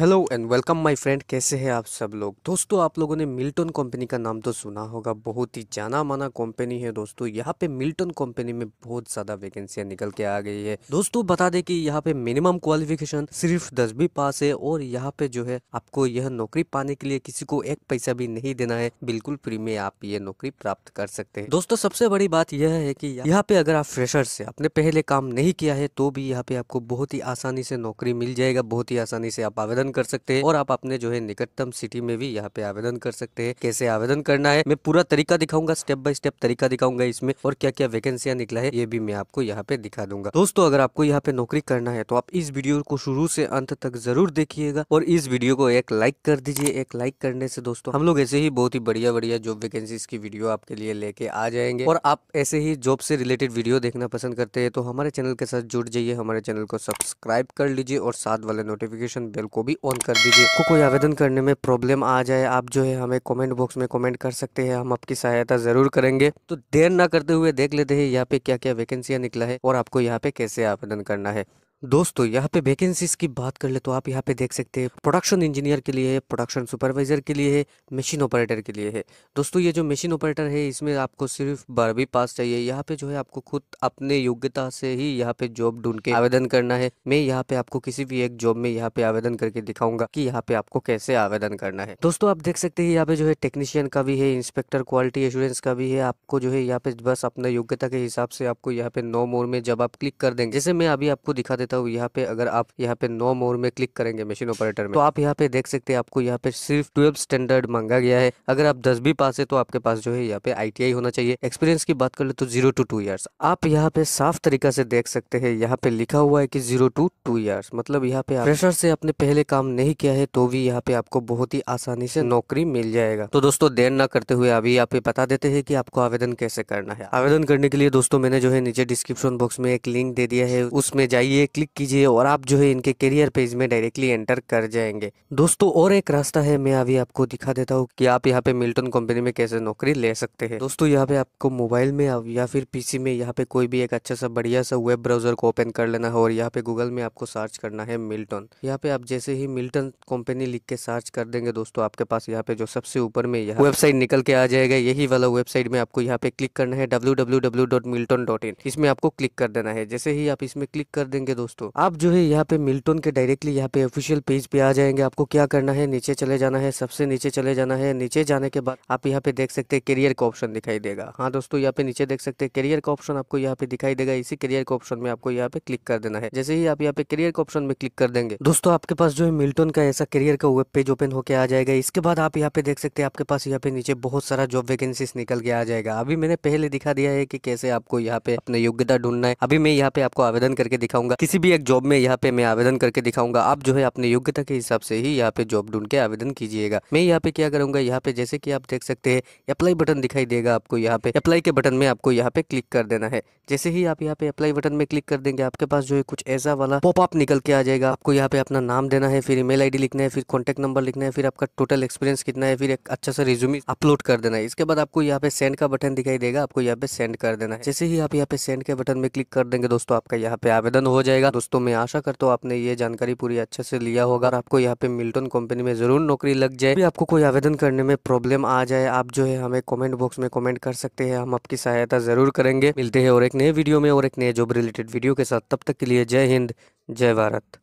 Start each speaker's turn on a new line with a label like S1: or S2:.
S1: hello and welcome my friend कैसे हैं आप सब लोग दोस्तों आप लोगों ने मिल्टन कंपनी का नाम तो सुना होगा बहुत ही जाना माना कंपनी है दोस्तों यहाँ पे मिल्टन कंपनी में बहुत ज़्यादा वैकेंसियां निकल के आ गई है दोस्तों बता दें कि यहाँ पे मिनिमम क्वालिफिकेशन सिर्फ दसवीं पास है और यहाँ पे जो है आपको यह नौकरी पाने के लिए किसी को एक पैसा भी नहीं देना है बिल्कुल फ्री में आप ये नौकरी प्राप्त कर सकते हैं दोस्तों सबसे बड़ी बात यह है की यहाँ पे अगर आप फ्रेशर से आपने पहले काम नहीं किया है तो भी यहाँ पे आपको बहुत ही आसानी से नौकरी मिल जाएगा बहुत ही आसानी से आप आवेदन आवेदन कर सकते हैं और आप अपने जो है निकटतम सिटी में भी यहाँ पे आवेदन कर सकते हैं कैसे आवेदन करना है मैं पूरा तरीका दिखाऊंगा स्टेप बाय स्टेप तरीका दिखाऊंगा इसमें और क्या क्या वैकेंसियां निकला है ये भी मैं आपको यहाँ पे दिखा दूंगा दोस्तों अगर आपको यहाँ पे नौकरी करना है तो आप इस वीडियो को शुरू से अंत तक जरूर देखिएगा और इस वीडियो को एक लाइक कर दीजिए एक लाइक करने से दोस्तों हम लोग ऐसे ही बहुत ही बढ़िया बढ़िया जॉब वैकेंसी की वीडियो आपके लिए लेके आ जाएंगे और आप ऐसे ही जॉब से रिलेटेड वीडियो देखना पसंद करते हैं तो हमारे चैनल के साथ जुड़ जाइए हमारे चैनल को सब्सक्राइब कर लीजिए और साथ वाले नोटिफिकेशन बेल को भी ऑन कर दीजिए आपको कोई आवेदन करने में प्रॉब्लम आ जाए आप जो है हमें कमेंट बॉक्स में कमेंट कर सकते हैं हम आपकी सहायता ज़रूर करेंगे तो देर ना करते हुए देख लेते हैं यहाँ पे क्या क्या वैकेंसियाँ निकला है और आपको यहाँ पे कैसे आवेदन करना है दोस्तों यहाँ पे वैकेंसीज की बात कर ले तो आप यहाँ पे देख सकते हैं प्रोडक्शन इंजीनियर के लिए है प्रोडक्शन सुपरवाइजर के लिए है मशीन ऑपरेटर के लिए है दोस्तों ये जो मशीन ऑपरेटर है इसमें आपको सिर्फ बारहवीं पास चाहिए यहाँ पे जो है आपको खुद अपने योग्यता से ही यहाँ पे जॉब ढूंढ के आवेदन करना है मैं यहाँ पे आपको किसी भी एक जॉब में यहाँ पे आवेदन करके दिखाऊंगा की यहाँ पे आपको कैसे आवेदन करना है दोस्तों आप देख सकते हैं यहाँ पे जो है टेक्नीशियन का भी है इंस्पेक्टर क्वालिटी एश्योरेंस का भी है आपको जो है यहाँ पे बस अपना योग्यता के हिसाब से आपको यहाँ पे नो मोर में जब आप क्लिक कर देंगे जैसे मैं अभी आपको दिखा देता हूँ यहाँ पे अगर आप यहाँ पे नो मोर में क्लिक करेंगे मशीन ऑपरेटर में तो आप यहाँ पे देख सकते हैं आपको यहाँ पे सिर्फ ट्वेल्व स्टैंडर्ड मांगा गया है अगर आप दस भी पास है तो आपके पास जो है यहाँ पे आई होना चाहिए एक्सपीरियंस की बात कर ले तो जीरो टू टू ईयर्स आप यहाँ पे साफ तरीका से देख सकते हैं यहाँ पे लिखा हुआ है की जीरो टू टू ईयर्स मतलब यहाँ पे प्रेशर से आपने पहले काम नहीं किया है तो भी यहाँ पे आपको बहुत ही आसानी से नौकरी मिल जाएगा तो दोस्तों देर ना करते हुए अभी आप पे बता देते हैं कि आपको आवेदन कैसे करना है आवेदन करने के लिए दोस्तों मैंने जो है नीचे डिस्क्रिप्शन बॉक्स में एक लिंक दे दिया है उसमें जाइए क्लिक कीजिए और आप जो है इनके करियर पेज में डायरेक्टली एंटर कर जाएंगे दोस्तों और एक रास्ता है मैं अभी आपको दिखा देता हूँ कि आप यहाँ पे मिल्टन कंपनी में कैसे नौकरी ले सकते हैं दोस्तों यहाँ पे आपको मोबाइल में या फिर पीसी में यहाँ पे कोई भी एक अच्छा सा बढ़िया सा वेब ब्राउजर को ओपन कर लेना है और यहाँ पे गूगल में आपको सर्च करना है मिल्टन यहाँ पे आप जैसे ही मिल्टन कंपनी लिख के सर्च कर देंगे दोस्तों आपके पास यहाँ पे जो सबसे ऊपर में वेबसाइट निकल के आ जाएगा यही वाला वेबसाइट में आपको यहाँ पे क्लिक करना है डब्ल्यू इसमें आपको क्लिक कर देना है जैसे ही आप इसमें क्लिक कर देंगे दोस्तों दोस्तों आप जो है यहाँ पे मिल्टन के डायरेक्टली यहाँ पे ऑफिशियल पेज पे आ जाएंगे आपको क्या करना है नीचे चले जाना है सबसे नीचे चले जाना है नीचे जाने के बाद आप यहाँ पे देख सकते हैं करियर का ऑप्शन दिखाई देगा हाँ दोस्तों यहाँ पे नीचे देख सकते हैं करियर का ऑप्शन आपको यहाँ पे दिखाई देगा इसी करियर के ऑप्शन में आपको यहाँ पे क्लिक कर देना है जैसे ही आप यहाँ पे करियर के ऑप्शन में क्लिक कर देंगे दोस्तों आपके पास जो है मिल्टन का ऐसा करियर का वेब पेज ओपन होकर आ जाएगा इसके बाद आप यहाँ पे देख सकते हैं आपके पास यहाँ पे नीचे बहुत सारा जॉब वैकेंसी निकल के आ जाएगा अभी मैंने पहले दिखा दिया है की कैसे आपको यहाँ पे अपने योग्यता ढूंढना है अभी मैं यहाँ पे आपको आवेदन करके दिखाऊंगा किसी किसी भी एक जॉब में यहाँ पे मैं आवेदन करके दिखाऊंगा आप जो है अपने योग्यता के हिसाब से ही यहाँ पे जॉब ढूंढ के आवेदन कीजिएगा मैं यहाँ पे क्या करूंगा यहाँ पे जैसे कि आप देख सकते हैं अप्लाई बटन दिखाई देगा आपको यहाँ पे अप्लाई के बटन में आपको यहाँ पे क्लिक कर देना है जैसे ही आप यहाँ पे अप्लाई बटन में क्लिक कर देंगे आपके पास जो है कुछ ऐसा वाला पॉपअप निकल के आ जाएगा आपको यहाँ पे अपना नाम देना है फिर ईमेल आईडी लिखना है फिर कॉन्टेक्ट नंबर लिखना है फिर आपका टोटल एक्सपीरियंस कितना है फिर एक अच्छा सा रिज्यूम अपलोड कर देना है इसके बाद आपको यहाँ पे सेंड का बटन दिखाई देगा आपको यहाँ पे सेंड कर देना है जैसे ही आप यहाँ पे सेंड के बटन में क्लिक कर देंगे दोस्तों आपका यहाँ पे आवेदन हो जाएगा मिलेगा दोस्तों मैं आशा करता हूँ आपने ये जानकारी पूरी अच्छे से लिया होगा आपको यहाँ पे मिल्टन कंपनी में जरूर नौकरी लग जाए भी आपको कोई आवेदन करने में प्रॉब्लम आ जाए आप जो है हमें कॉमेंट बॉक्स में कॉमेंट कर सकते हैं हम आपकी सहायता जरूर करेंगे मिलते हैं और एक नए वीडियो में और एक नए जॉब रिलेटेड वीडियो के साथ तब तक के लिए जय हिंद जय भारत